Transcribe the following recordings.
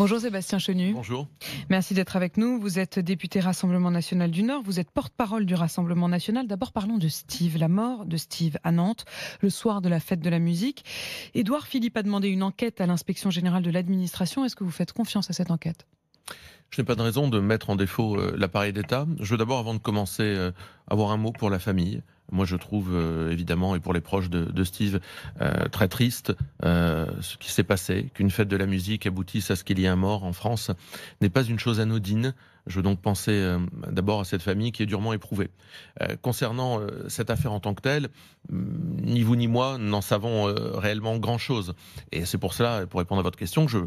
Bonjour Sébastien Chenu. Bonjour. Merci d'être avec nous. Vous êtes député Rassemblement national du Nord, vous êtes porte-parole du Rassemblement national. D'abord parlons de Steve, la mort de Steve à Nantes, le soir de la fête de la musique. Édouard Philippe a demandé une enquête à l'inspection générale de l'administration. Est-ce que vous faites confiance à cette enquête je n'ai pas de raison de mettre en défaut euh, l'appareil d'État. Je veux d'abord, avant de commencer, euh, avoir un mot pour la famille, moi je trouve euh, évidemment, et pour les proches de, Steve, euh, très triste euh, ce qui s'est passé, qu'une fête de la musique aboutisse à ce qu'il y ait un mort en France, n'est pas une chose anodine. Je veux donc penser d'abord à cette famille qui est durement éprouvée. concernant cette affaire en tant que telle, mm, ni vous ni moi n'en savons réellement grand-chose. Et c'est pour cela, pour répondre à votre question, que je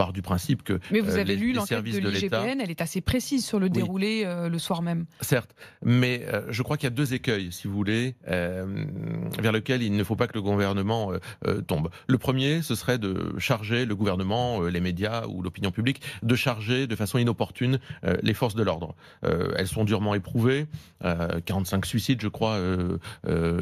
part du principe que. Mais vous euh, avez lu l'enquête de l'IGPN, elle est assez précise sur le déroulé euh, le soir même. Certes, mais euh, je crois qu'il y a deux écueils, si vous voulez, vers lesquels il ne faut pas que le gouvernement tombe. Le premier, ce serait de charger le gouvernement, les médias ou l'opinion publique, de charger de façon inopportune les forces de l'ordre. elles sont durement éprouvées. 45 suicides, je crois,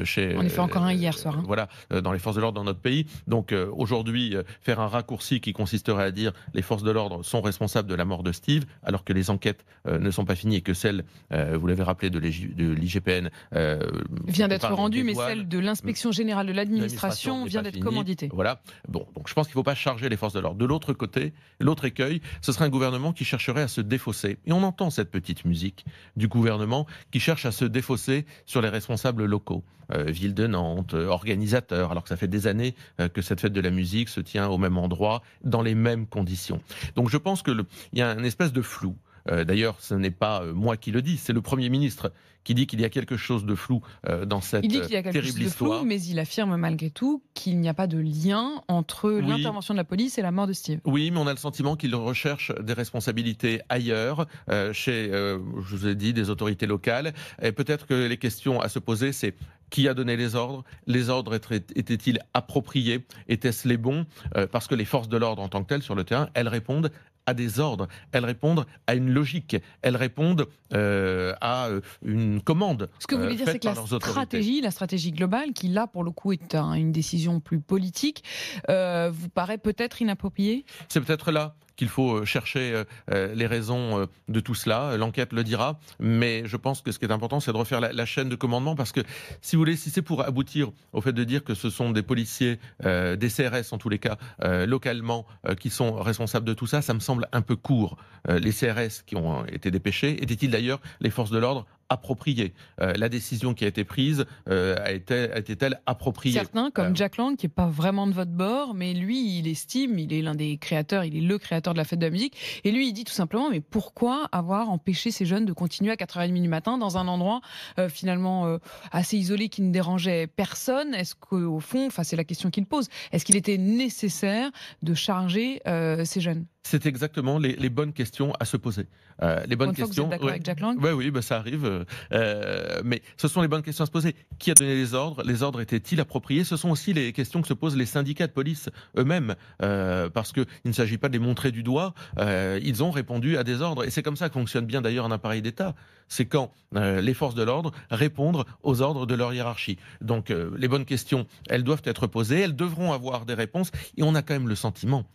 chez. On en fait encore un hier soir. Hein. Voilà, dans les forces de l'ordre dans notre pays. Donc aujourd'hui, faire un raccourci qui consisterait à dire les forces de l'ordre sont responsables de la mort de Steve, alors que les enquêtes euh, ne sont pas finies et que celle, euh, vous l'avez rappelé, de l'IGPN euh, vient d'être rendue, mais celle de l'inspection générale de l'administration vient d'être commanditée. Voilà. Bon, donc je pense qu'il ne faut pas charger les forces de l'ordre. De l'autre côté, l'autre écueil, ce serait un gouvernement qui chercherait à se défausser. Et on entend cette petite musique du gouvernement qui cherche à se défausser sur les responsables locaux, ville de Nantes, organisateurs, alors que ça fait des années que cette fête de la musique se tient au même endroit, dans les mêmes conditions conditions. Donc je pense qu'il y a un espèce de flou. Euh, d'ailleurs, ce n'est pas euh, moi qui le dis, c'est le Premier ministre qui dit qu'il y a quelque chose de flou euh, dans cette terrible histoire. Il dit qu'il y a quelque chose de flou, mais il affirme malgré tout qu'il n'y a pas de lien entre l'intervention de la police et la mort de Steve. Oui, mais on a le sentiment qu'il recherche des responsabilités ailleurs, chez, je vous ai dit, des autorités locales. Et peut-être que les questions à se poser, c'est qui a donné les ordres Les ordres étaient-ils appropriés Étaient-ce les bons euh, Parce que les forces de l'ordre en tant que telles sur le terrain, elles répondent à des ordres, elles répondent à une logique, elles répondent euh, à euh, une commande. Ce que vous voulez dire, c'est que la stratégie, la stratégie globale, qui là pour le coup est une décision plus politique, vous paraît peut-être inappropriée C'est peut-être là qu'il faut euh, chercher euh, euh, les raisons de tout cela. L'enquête le dira. Mais je pense que ce qui est important, c'est de refaire la, chaîne de commandement parce que, si vous voulez, si c'est pour aboutir au fait de dire que ce sont des policiers, des CRS en tous les cas, localement, qui sont responsables de tout ça, ça me semble un peu court. les CRS qui ont été dépêchés étaient-ils d'ailleurs les forces de l'ordre appropriée. Euh, la décision qui a été prise euh, a été, était-elle appropriée Certains, comme euh, Jack Lang, qui n'est pas vraiment de votre bord, mais lui, il estime, il est l'un des créateurs, il est le créateur de la fête de la musique, et lui, il dit tout simplement, mais pourquoi avoir empêché ces jeunes de continuer à 4h30 du matin dans un endroit finalement assez isolé qui ne dérangeait personne Est-ce qu'au fond, enfin c'est la question qu'il pose, est-ce qu'il était nécessaire de charger ces jeunes c'est exactement les, bonnes questions à se poser. Euh, les bonnes questions. D'accord avec Jack Lang. oui, bah, ça arrive. Euh, euh, mais ce sont les bonnes questions à se poser. Qui a donné les ordres Les ordres étaient-ils appropriés Ce sont aussi les questions que se posent les syndicats de police eux-mêmes, parce qu'il ne s'agit pas de les montrer du doigt. ils ont répondu à des ordres, et c'est comme ça que fonctionne bien d'ailleurs un appareil d'État. C'est quand les forces de l'ordre répondent aux ordres de leur hiérarchie. Donc, les bonnes questions, elles doivent être posées, elles devront avoir des réponses, et on a quand même le sentiment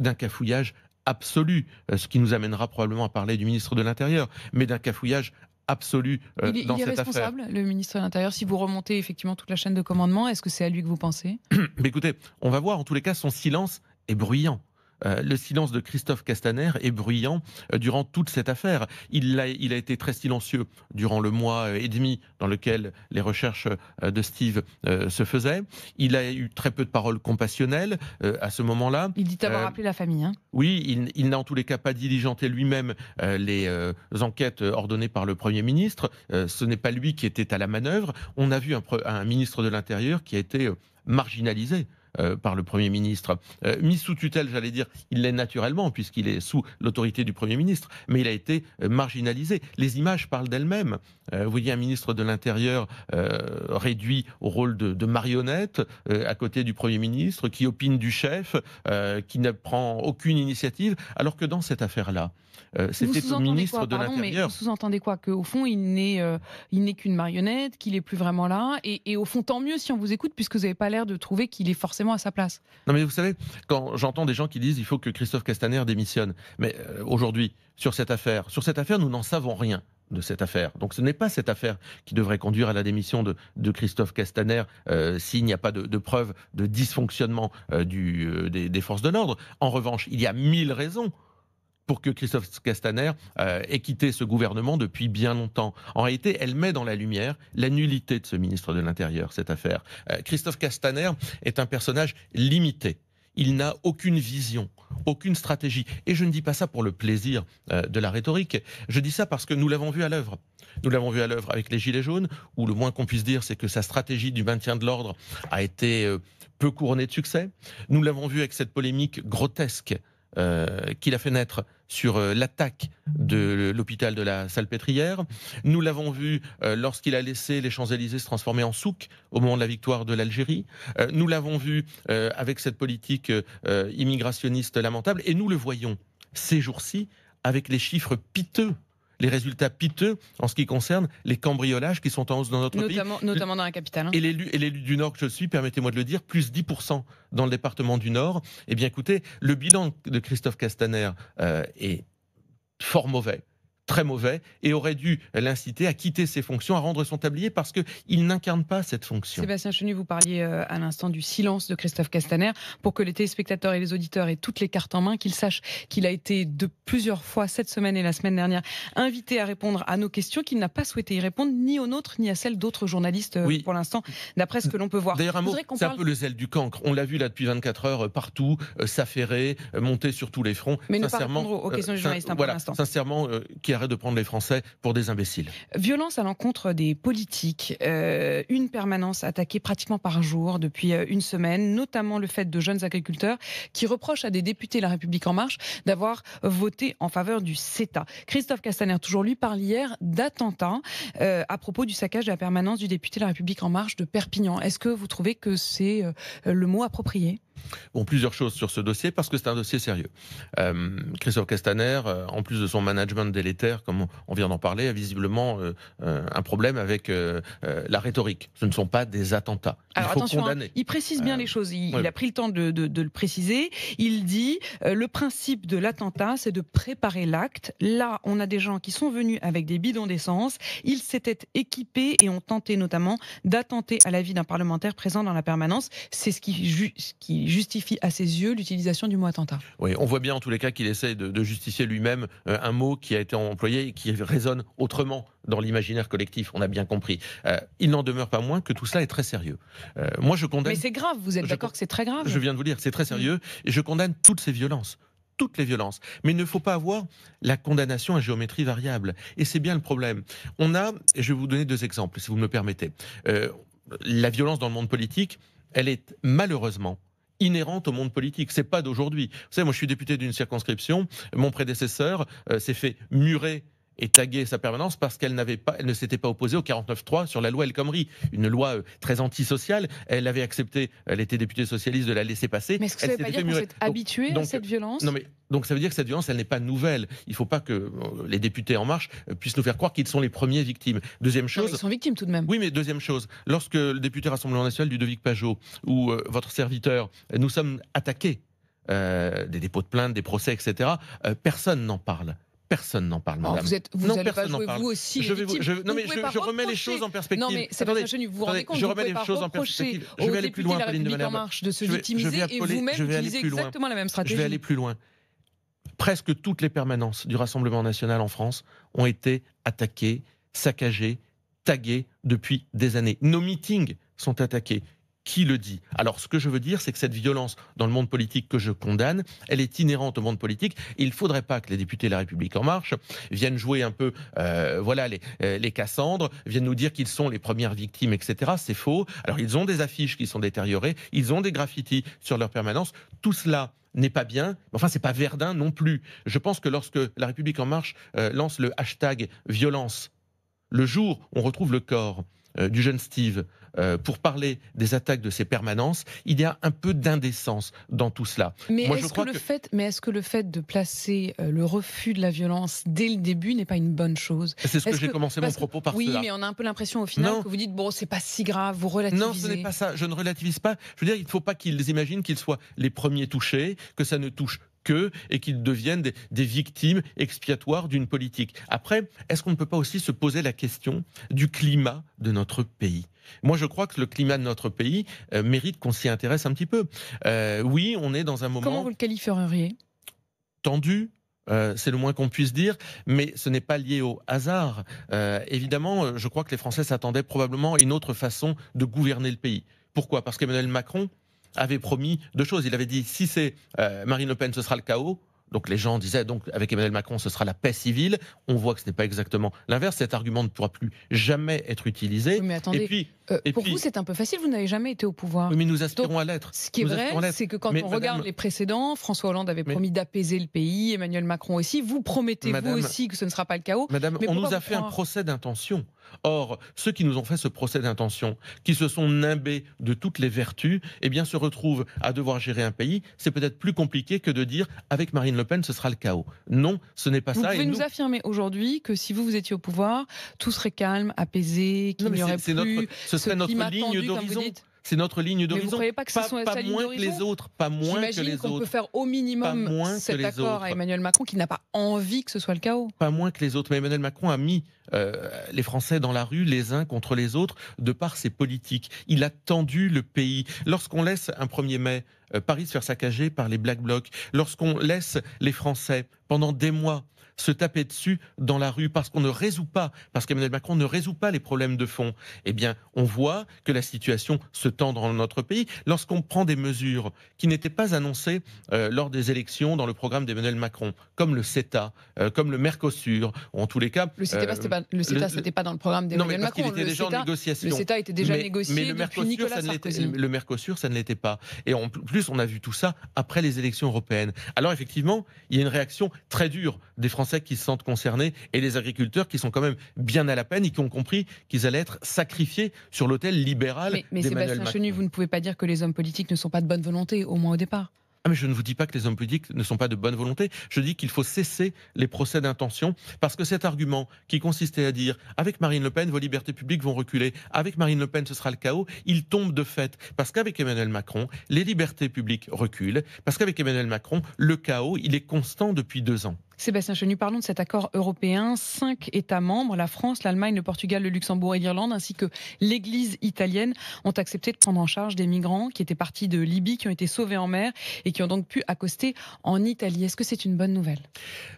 d'un cafouillage absolu, euh, ce qui nous amènera probablement à parler du ministre de l'Intérieur, mais d'un cafouillage absolu euh, dans il est, il est responsable, le ministre de l'Intérieur. Si vous remontez effectivement toute la chaîne de commandement, est-ce que c'est à lui que vous pensez Mais écoutez, on va voir. En tous les cas, son silence est bruyant. Euh, le silence de Christophe Castaner est bruyant euh, durant toute cette affaire. Il a, été très silencieux durant le mois euh, et demi dans lequel les recherches de Steve se faisaient. Il a eu très peu de paroles compassionnelles à ce moment-là. Il dit avoir appelé la famille. Hein. Oui, il, n'a en tous les cas pas diligenté lui-même les enquêtes ordonnées par le Premier ministre. ce n'est pas lui qui était à la manœuvre. On a vu un ministre de l'Intérieur qui a été marginalisé euh, par le Premier ministre. Euh, mis sous tutelle, j'allais dire, il l'est naturellement, puisqu'il est sous l'autorité du Premier ministre, mais il a été euh, marginalisé. Les images parlent d'elles-mêmes. vous voyez un ministre de l'Intérieur réduit au rôle de, marionnette à côté du Premier ministre, qui opine du chef, qui ne prend aucune initiative, alors que dans cette affaire-là, c'était le ministre de l'Intérieur. Vous sous-entendez quoi Qu'au fond, il n'est n'est qu'une marionnette, qu'il n'est plus vraiment là, et, et au fond, tant mieux si on vous écoute, puisque vous n'avez pas l'air de trouver qu'il est forcément à sa place. Non, mais vous savez, quand j'entends des gens qui disent il faut que Christophe Castaner démissionne, mais euh, aujourd'hui, sur cette affaire, sur cette affaire, nous n'en savons rien de cette affaire. Donc ce n'est pas cette affaire qui devrait conduire à la démission de, Christophe Castaner euh, s'il n'y a pas de, preuves preuve de dysfonctionnement euh, des, des forces de l'ordre. En revanche, il y a mille raisons pour que Christophe Castaner euh, ait quitté ce gouvernement depuis bien longtemps. En réalité, elle met dans la lumière la nullité de ce ministre de l'Intérieur, cette affaire. Euh, Christophe Castaner est un personnage limité il n'a aucune vision, aucune stratégie. Et je ne dis pas ça pour le plaisir euh, de la rhétorique, je dis ça parce que nous l'avons vu à l'œuvre. Nous l'avons vu à l'œuvre avec les Gilets jaunes, où le moins qu'on puisse dire, c'est que sa stratégie du maintien de l'ordre a été peu couronnée de succès. Nous l'avons vu avec cette polémique grotesque euh, qu'il a fait naître sur euh, l'attaque de l'hôpital de la Salpêtrière. Nous l'avons vu euh, lorsqu'il a laissé les Champs-Élysées se transformer en souk au moment de la victoire de l'Algérie. nous l'avons vu avec cette politique immigrationniste lamentable et nous le voyons ces jours-ci avec les chiffres piteux les résultats piteux en ce qui concerne les cambriolages qui sont en hausse dans notre pays. Notamment dans la capitale. Hein. Et l'élu, et l'élu du Nord que je suis, permettez-moi de le dire, plus 10% dans le département du Nord. Eh bien écoutez, le bilan de Christophe Castaner euh, est fort mauvais très mauvais et aurait dû l'inciter à quitter ses fonctions, à rendre son tablier parce que il n'incarne pas cette fonction. Sébastien Chenu, vous parliez euh, à l'instant du silence de Christophe Castaner pour que les téléspectateurs et les auditeurs aient toutes les cartes en main, qu'ils sache qu'il a été de plusieurs fois cette semaine et la semaine dernière invité à répondre à nos questions, qu'il n'a pas souhaité y répondre ni aux nôtres ni à celles d'autres journalistes euh, pour l'instant, d'après ce que l'on peut voir. D'ailleurs, c'est un peu le zèle du cancre. On l'a vu là depuis 24 heures euh, partout, euh, s'affairer, monter sur tous les fronts. Mais sincèrement, pas hein, l'instant. Sincèrement, qui arrête de prendre les Français pour des imbéciles. Violence à l'encontre des politiques. Euh, une permanence attaquée pratiquement par jour depuis euh, une semaine, notamment le fait de jeunes agriculteurs qui reprochent à des députés de La République En Marche d'avoir voté en faveur du CETA. Christophe Castaner, toujours lui, parle hier d'attentats euh, à propos du saccage de la permanence du député La République En Marche de Perpignan. Est-ce que vous trouvez que c'est le mot approprié Bon, plusieurs choses sur ce dossier parce que c'est un dossier sérieux. Euh, Christophe Castaner, euh, en plus de son management délétère, comme on vient d'en parler, a visiblement euh, euh, un problème avec la rhétorique. Ce ne sont pas des attentats. Il faut hein, condamner. il précise bien les choses. Il, a pris le temps de, le préciser. Il dit le principe de l'attentat, c'est de préparer l'acte. Là, on a des gens qui sont venus avec des bidons d'essence. Ils s'étaient équipés et ont tenté notamment d'attenter à la vie d'un parlementaire présent dans la permanence. C'est ce qui, ce qui justifie à ses yeux l'utilisation du mot attentat. Oui, on voit bien en tous les cas qu'il essaie de, justifier lui-même euh, un mot qui a été employé et qui résonne autrement dans l'imaginaire collectif, on a bien compris. Euh, il n'en demeure pas moins que tout cela est très sérieux. Euh, moi, je condamne. Mais c'est grave, vous êtes d'accord que c'est très grave Je viens de vous dire, c'est très mm. sérieux et je condamne toutes ces violences toutes les violences. Mais il ne faut pas avoir la condamnation à géométrie variable. Et c'est bien le problème. On a, je vais vous donner deux exemples, si vous me permettez. la violence dans le monde politique, elle est malheureusement inhérente au monde politique. C'est pas d'aujourd'hui. Vous savez, moi, je suis député d'une circonscription. Mon prédécesseur euh, s'est fait murer et taguer sa permanence parce qu'elle n'avait ne s'était pas opposée au 49.3 sur la loi El Khomri, une loi euh, très antisociale. Elle avait accepté, elle était députée socialiste de la laisser passer. Mais est-ce que ça veut pas dire qu'on s'est habitué à cette violence Non mais donc ça veut dire que cette violence, elle n'est pas nouvelle. Il ne faut pas que euh, les députés En Marche euh, puissent nous faire croire qu'ils sont les premiers victimes. Deuxième chose. ils sont victimes tout de même. Oui, mais deuxième chose. Lorsque le député Rassemblement National du Pajot ou votre serviteur, nous sommes attaqués, des dépôts de plainte, des procès, etc., personne n'en parle. Personne n'en parle, madame. Vous, êtes, vous non, Vous aussi je vais vous, je, non, mais je, remets les choses en perspective. attendez, vous vous rendez compte, je remets les choses en perspective. Je vais aller plus loin, de marche de se victimiser et vous-même utilisez exactement la même stratégie. Je vais aller plus loin. Presque toutes les permanences du Rassemblement national en France ont été attaquées, saccagées, taguées depuis des années. Nos meetings sont attaqués qui le dit. Alors, ce que je veux dire, c'est que cette violence dans le monde politique que je condamne, elle est inhérente au monde politique. il ne faudrait pas que les députés de La République En Marche viennent jouer un peu, euh, voilà, les, euh, les Cassandres, viennent nous dire qu'ils sont les premières victimes, etc. C'est faux. Alors, ils ont des affiches qui sont détériorées, ils ont des graffitis sur leur permanence. Tout cela n'est pas bien, enfin enfin c'est pas Verdun non plus. Je pense que lorsque La République en marche euh, lance le hashtag violence, le jour on retrouve le corps, euh, du jeune Steve, euh, pour parler des attaques de ses permanences, il y a un peu d'indécence dans tout cela. Mais est-ce que, le fait de placer euh, le refus de la violence dès le début n'est pas une bonne chose C'est ce que, j'ai commencé mon propos par. Oui, mais on a un peu l'impression au final que vous dites bon, c'est pas si grave, vous relativisez. Non, ce n'est pas ça. Je ne relativise pas. Je veux dire, il ne faut pas qu'ils imaginent qu'ils soient les premiers touchés, que ça ne touche et qu'ils deviennent des, victimes expiatoires d'une politique. Après, est-ce qu'on ne peut pas aussi se poser la question du climat de notre pays moi, je crois que le climat de notre pays euh, mérite qu'on s'y intéresse un petit peu. Euh, oui, on est dans un moment. Comment vous le qualifieriez Tendu, euh, c'est le moins qu'on puisse dire, mais ce n'est pas lié au hasard. évidemment, je crois que les Français s'attendaient probablement à une autre façon de gouverner le pays. Pourquoi Parce qu'Emmanuel Macron avait promis deux choses. Il avait dit si c'est euh, Marine Le Pen, ce sera le chaos. Donc les gens disaient donc avec Emmanuel Macron, ce sera la paix civile. On voit que ce n'est pas exactement l'inverse. Cet argument ne pourra plus jamais être utilisé. mais attendez, Et puis, euh, pour vous, c'est un peu facile, vous n'avez jamais été au pouvoir. mais nous aspirons à l'être. Ce qui est vrai, c'est que quand on regarde les précédents, François Hollande avait promis d'apaiser le pays, Emmanuel Macron aussi. Vous promettez, vous aussi, que ce ne sera pas le chaos. Madame, on nous a fait un procès d'intention. Or, ceux qui nous ont fait ce procès d'intention, qui se sont nimbés de toutes les vertus, et eh bien, se retrouvent à devoir gérer un pays. C'est peut-être plus compliqué que de dire avec Marine Le Pen, ce sera le chaos. Non, ce n'est pas ça. Vous pouvez nous... affirmer aujourd'hui que si vous vous étiez au pouvoir, tout serait calme, apaisé, qu'il n'y aurait plus. Ce notre ligne d'horizon. C'est notre ligne d'horizon. Vous ne croyez pas que ce soit pas moins que les autres, pas moins que les qu'on peut faire au minimum cet accord Emmanuel Macron qui n'a pas envie que ce soit le chaos. Pas moins que les autres, mais Emmanuel Macron a mis euh, les Français dans la rue, les uns contre les autres, de par ses politiques. Il a tendu le pays. Lorsqu'on laisse un 1er mai euh, Paris se faire saccager par les Black Blocs, lorsqu'on laisse les Français pendant des mois se taper dessus dans la rue parce qu'on ne résout pas, parce qu'Emmanuel Macron ne résout pas les problèmes de fond, eh bien, on voit que la situation se tend dans notre pays. Lorsqu'on prend des mesures qui n'étaient pas annoncées euh, lors des élections dans le programme d'Emmanuel Macron, comme le CETA, euh, comme le Mercosur, en tous les cas. Le CETA, euh, ce n'était pas, dans le programme d'Emmanuel Macron. le CETA, Le CETA était déjà négocié. Mais le Mercosur, ça ne l'était pas. Et en plus, on a vu tout ça après les élections européennes. Alors, effectivement, il y a une réaction très dure des Français Français qui se sentent concernés et les agriculteurs qui sont quand même bien à la peine et qui ont compris qu'ils allaient être sacrifiés sur l'autel libéral. Mais, mais Sébastien Chenu, vous ne pouvez pas dire que les hommes politiques ne sont pas de bonne volonté, au moins au départ. Ah, mais je ne vous dis pas que les hommes politiques ne sont pas de bonne volonté. Je dis qu'il faut cesser les procès d'intention parce que cet argument qui consistait à dire avec Marine Le Pen, vos libertés publiques vont reculer, avec Marine Le Pen, ce sera le chaos, il tombe de fait. Parce qu'avec Emmanuel Macron, les libertés publiques reculent. Parce qu'avec Emmanuel Macron, le chaos, il est constant depuis deux ans. Sébastien Chenu, parlons de cet accord européen. Cinq États membres, la France, l'Allemagne, le Portugal, le Luxembourg et l'Irlande, ainsi que l'Église italienne, ont accepté de prendre en charge des migrants qui étaient partis de Libye, qui ont été sauvés en mer et qui ont donc pu accoster en Italie. Est-ce que c'est une bonne nouvelle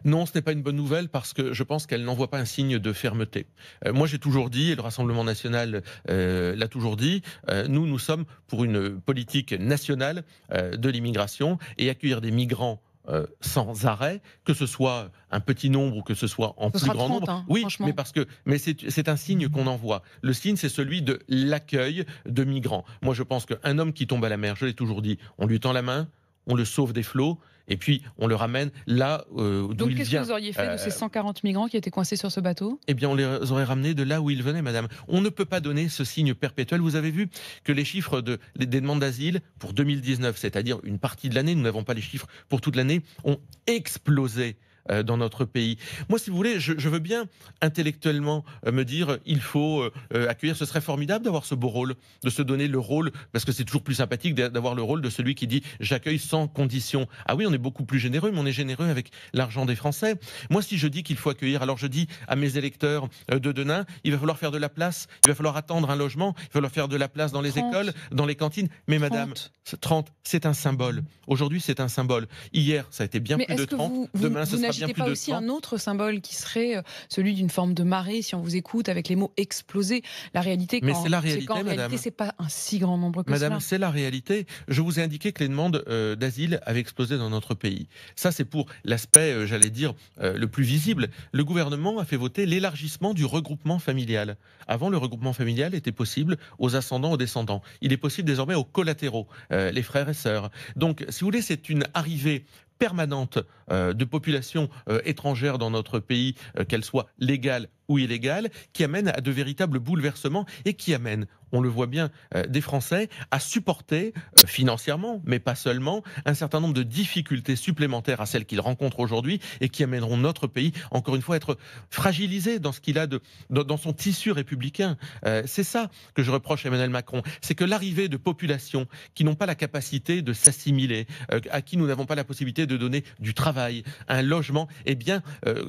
Non, ce n'est pas une bonne nouvelle parce que je pense qu'elle n'envoie pas un signe de fermeté. Euh, moi, j'ai toujours dit, et le Rassemblement national euh, l'a toujours dit, euh, nous, nous sommes pour une politique nationale de l'immigration et accueillir des migrants euh, sans arrêt, que ce soit un petit nombre ou que ce soit en plus grand nombre. Hein, oui, mais parce que mais c'est un signe qu'on envoie. Le signe, c'est celui de l'accueil de migrants. Moi, je pense qu'un homme qui tombe à la mer, je l'ai toujours dit, on lui tend la main, on le sauve des flots et puis on le ramène là euh, il vient. Donc qu'est-ce que vous auriez fait de ces 140 euh, migrants qui étaient coincés sur ce bateau Eh bien, on les aurait ramenés de là où ils venaient, madame. On ne peut pas donner ce signe perpétuel. Vous avez vu que les chiffres des demandes d'asile pour 2019, c'est-à-dire une partie de l'année, nous n'avons pas les chiffres pour toute l'année, ont explosé. Euh, dans notre pays. Moi, si vous voulez, je, veux bien intellectuellement euh, me dire, il faut euh, accueillir, ce serait formidable d'avoir ce beau rôle, de se donner le rôle, parce que c'est toujours plus sympathique d'avoir le rôle de celui qui dit, j'accueille sans condition. Ah oui, on est beaucoup plus généreux, mais on est généreux avec l'argent des Français. Moi, si je dis qu'il faut accueillir, alors je dis à mes électeurs de Denain, il va falloir faire de la place, il va falloir attendre un logement, il va falloir faire de la place dans les écoles, dans les cantines. Mais madame, 30, c'est un symbole. Aujourd'hui, c'est un symbole. Hier, ça a été bien plus de 30. Demain, ce n'agitez pas aussi un autre symbole qui serait euh, celui d'une forme de marée, si on vous écoute, avec les mots exploser. La réalité, c'est la réalité, pas un si grand nombre que Madame, c'est la réalité. Je vous ai indiqué que les demandes euh, d'asile avaient explosé dans notre pays. Ça, c'est pour l'aspect, euh, j'allais dire, le plus visible. Le gouvernement a fait voter l'élargissement du regroupement familial. Avant, le regroupement familial était possible aux ascendants, aux descendants. Il est possible désormais aux collatéraux, les frères et sœurs. Donc, si vous voulez, c'est une arrivée permanente euh, de population euh, étrangère dans notre pays, euh, qu'elle soit légale ou illégales qui amènent à de véritables bouleversements et qui amènent, on le voit bien, euh, des Français à supporter euh, financièrement, mais pas seulement, un certain nombre de difficultés supplémentaires à celles qu'ils rencontrent aujourd'hui et qui amèneront notre pays, encore une fois, à être fragilisé dans ce qu'il a de, dans, son tissu républicain. Euh, c'est ça que je reproche à Emmanuel Macron, c'est que l'arrivée de populations qui n'ont pas la capacité de s'assimiler, à qui nous n'avons pas la possibilité de donner du travail, un logement, eh bien,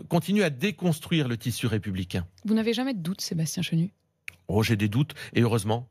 continue à déconstruire le tissu républicain. Vous n'avez jamais de doute, Sébastien Chenu Oh, j'ai des doutes, et heureusement.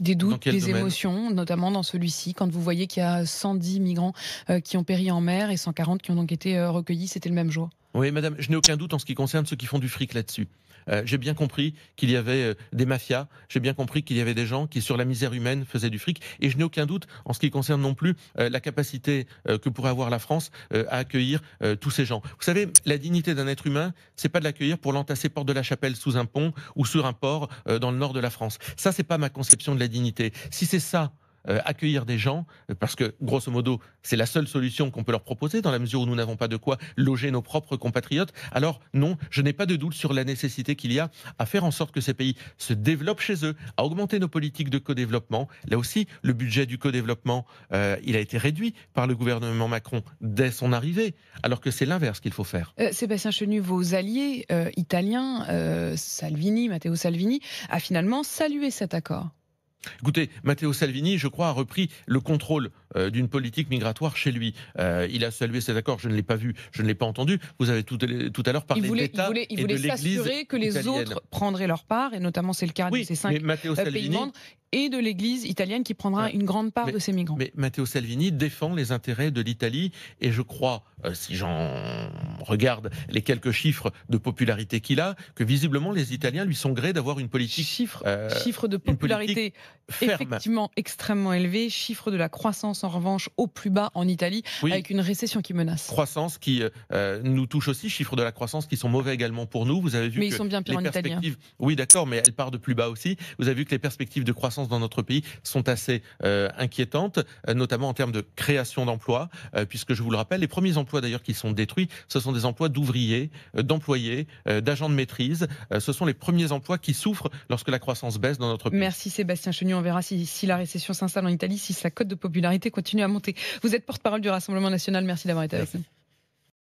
Des doutes, des émotions, notamment dans celui-ci, quand vous voyez qu'il y a 110 migrants euh, qui ont péri en mer et 140 qui ont donc été euh, recueillis, c'était le même jour. Oui, madame, je n'ai aucun doute en ce qui concerne ceux qui font du fric là-dessus. Euh, j'ai bien compris qu'il y avait euh, des mafias, j'ai bien compris qu'il y avait des gens qui, sur la misère humaine, faisaient du fric, et je n'ai aucun doute en ce qui concerne non plus euh, la capacité que pourrait avoir la France à accueillir tous ces gens. Vous savez, la dignité d'un être humain, c'est pas de l'accueillir pour l'entasser porte de la chapelle sous un pont ou sur un port dans le nord de la France. Ça, c'est pas ma conception de la dignité. Si c'est ça euh, accueillir des gens, euh, parce que grosso modo, c'est la seule solution qu'on peut leur proposer dans la mesure où nous n'avons pas de quoi loger nos propres compatriotes. Alors non, je n'ai pas de doute sur la nécessité qu'il y a à faire en sorte que ces pays se développent chez eux, à augmenter nos politiques de co-développement. Là aussi, le budget du co-développement, euh, il a été réduit par le gouvernement Macron dès son arrivée, alors que c'est l'inverse qu'il faut faire. Sébastien Chenu, vos alliés italiens, Salvini, Matteo Salvini, a finalement salué cet accord. Écoutez, Matteo Salvini, je crois, a repris le contrôle euh, d'une politique migratoire chez lui. Euh, il a salué cet accord, je ne l'ai pas vu, je ne l'ai pas entendu. Vous avez tout, à l'heure parlé l'État et il voulait s'assurer que les autres prendraient leur part, et notamment c'est le cas de ces cinq pays membres et de l'Église italienne qui prendra une grande part de ces migrants. Mais Matteo Salvini défend les intérêts de l'Italie et je crois, euh, si j'en regarde les quelques chiffres de popularité qu'il a, que visiblement les Italiens lui sont grés d'avoir une politique chiffre, chiffre de popularité effectivement extrêmement élevé, chiffre de la croissance en revanche au plus bas en Italie, avec une récession qui menace. Croissance qui euh, euh, nous touche aussi, chiffres de la croissance qui sont mauvais également pour nous. Vous avez vu mais que ils sont bien pires les en hein. perspectives... Italie, Oui, d'accord, mais elle part de plus bas aussi. Vous avez vu que les perspectives de croissance dans notre pays sont assez euh, inquiétantes, notamment en termes de création d'emplois, puisque je vous le rappelle, les premiers emplois d'ailleurs qui sont détruits, ce sont des emplois d'ouvriers, d'employés, d'agents de maîtrise. ce sont les premiers emplois qui souffrent lorsque la croissance baisse dans notre pays. Merci Sébastien Chenu. On verra si, si la récession s'installe en Italie, si sa cote de popularité continue à monter. Vous êtes porte-parole du Rassemblement national. Merci d'avoir été avec nous.